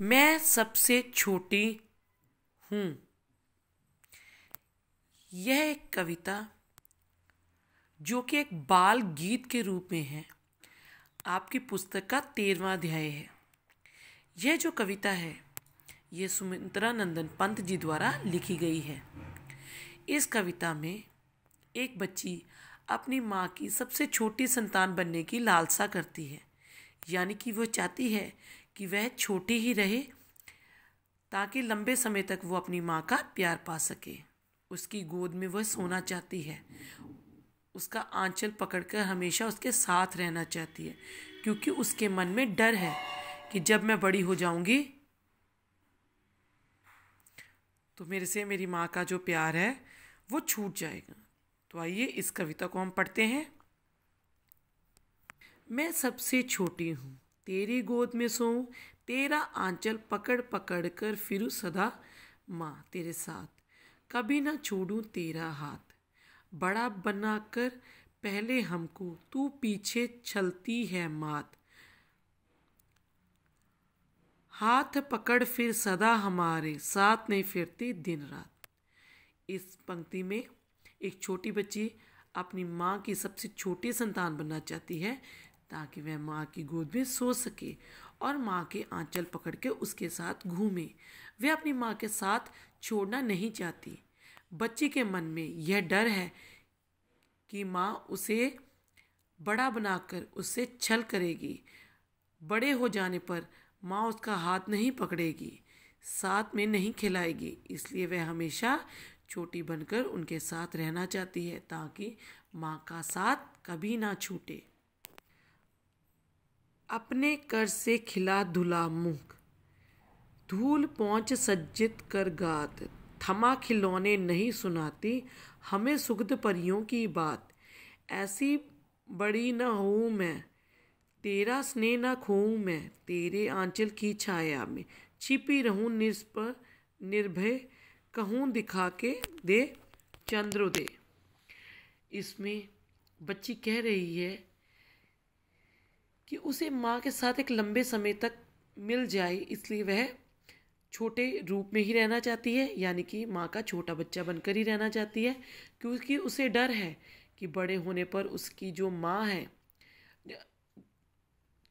मैं सबसे छोटी हूँ यह एक कविता जो कि एक बाल गीत के रूप में है आपकी पुस्तक का तेरवा अध्याय है यह जो कविता है यह सुमित्रा नंदन पंत जी द्वारा लिखी गई है इस कविता में एक बच्ची अपनी माँ की सबसे छोटी संतान बनने की लालसा करती है यानी कि वह चाहती है कि वह छोटी ही रहे ताकि लंबे समय तक वो अपनी माँ का प्यार पा सके उसकी गोद में वह सोना चाहती है उसका आंचल पकड़कर हमेशा उसके साथ रहना चाहती है क्योंकि उसके मन में डर है कि जब मैं बड़ी हो जाऊंगी तो मेरे से मेरी माँ का जो प्यार है वो छूट जाएगा तो आइए इस कविता को हम पढ़ते हैं मैं सबसे छोटी हूँ तेरी गोद में सो तेरा आंचल पकड़ पकड़ कर फिरूँ सदा माँ तेरे साथ कभी ना छोड़ूँ तेरा हाथ बड़ा बना कर पहले हमको तू पीछे छलती है मात हाथ पकड़ फिर सदा हमारे साथ नहीं फिरती दिन रात इस पंक्ति में एक छोटी बच्ची अपनी माँ की सबसे छोटी संतान बनना चाहती है ताकि वह माँ की गोद में सो सके और माँ के आंचल पकड़ के उसके साथ घूमे वह अपनी माँ के साथ छोड़ना नहीं चाहती बच्ची के मन में यह डर है कि माँ उसे बड़ा बनाकर उससे छल करेगी बड़े हो जाने पर माँ उसका हाथ नहीं पकड़ेगी साथ में नहीं खिलाएगी इसलिए वह हमेशा छोटी बनकर उनके साथ रहना चाहती है ताकि माँ का साथ कभी ना छूटे अपने कर से खिला धुला मुख धूल पहुँच सज्जित कर गात थमा खिलौने नहीं सुनाती हमें सुगद परियों की बात ऐसी बड़ी न हूँ मैं तेरा स्नेह न खोऊँ मैं तेरे आंचल की छाया में छिपी रहूँ निष्प निर्भय कहूँ दिखा के दे चंद्रोदय इसमें बच्ची कह रही है कि उसे माँ के साथ एक लंबे समय तक मिल जाए इसलिए वह छोटे रूप में ही रहना चाहती है यानी कि माँ का छोटा बच्चा बनकर ही रहना चाहती है क्योंकि उसे डर है कि बड़े होने पर उसकी जो माँ है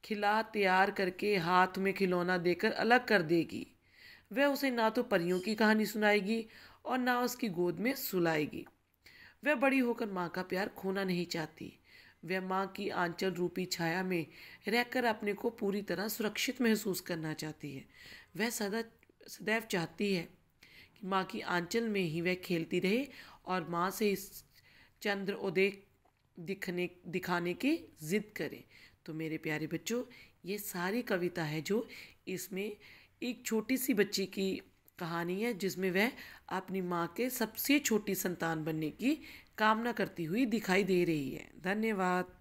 खिला तैयार करके हाथ में खिलौना देकर अलग कर देगी वह उसे ना तो परियों की कहानी सुनाएगी और ना उसकी गोद में सुलाएगी वह बड़ी होकर माँ का प्यार खोना नहीं चाहती वह माँ की आंचल रूपी छाया में रहकर अपने को पूरी तरह सुरक्षित महसूस करना चाहती है वह सदा सदैव चाहती है कि माँ की आंचल में ही वह खेलती रहे और माँ से इस चंद्र उदय दिखने दिखाने की जिद करे तो मेरे प्यारे बच्चों ये सारी कविता है जो इसमें एक छोटी सी बच्ची की कहानी है जिसमें वह अपनी माँ के सबसे छोटी संतान बनने की कामना करती हुई दिखाई दे रही है धन्यवाद